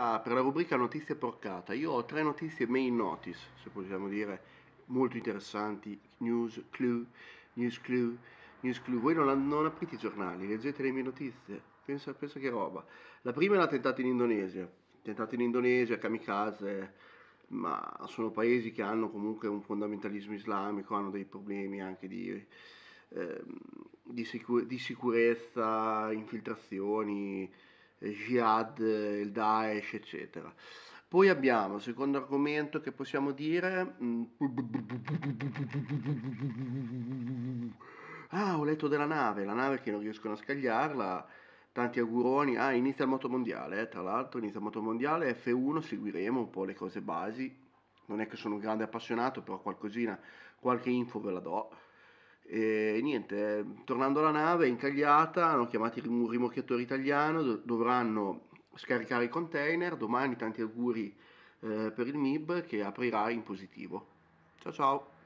Ah, per la rubrica notizie porcata io ho tre notizie main notice se possiamo dire molto interessanti news clue news clue news clue voi non, non aprite i giornali leggete le mie notizie pensa, pensa che roba la prima è l'attentato in Indonesia attentato in Indonesia kamikaze ma sono paesi che hanno comunque un fondamentalismo islamico hanno dei problemi anche di eh, di, sicur di sicurezza infiltrazioni Jihad, il Daesh, eccetera. Poi abbiamo, secondo argomento che possiamo dire... Mm, ah, ho letto della nave, la nave che non riescono a scagliarla, tanti auguroni. Ah, inizia il motomondiale, eh, tra l'altro inizia il mondiale, F1, seguiremo un po' le cose basi. Non è che sono un grande appassionato, però qualcosina, qualche info ve la do. E niente, tornando alla nave incagliata, hanno chiamato un rimorchiatore italiano, dovranno scaricare i container, domani tanti auguri eh, per il MIB che aprirà in positivo. Ciao ciao!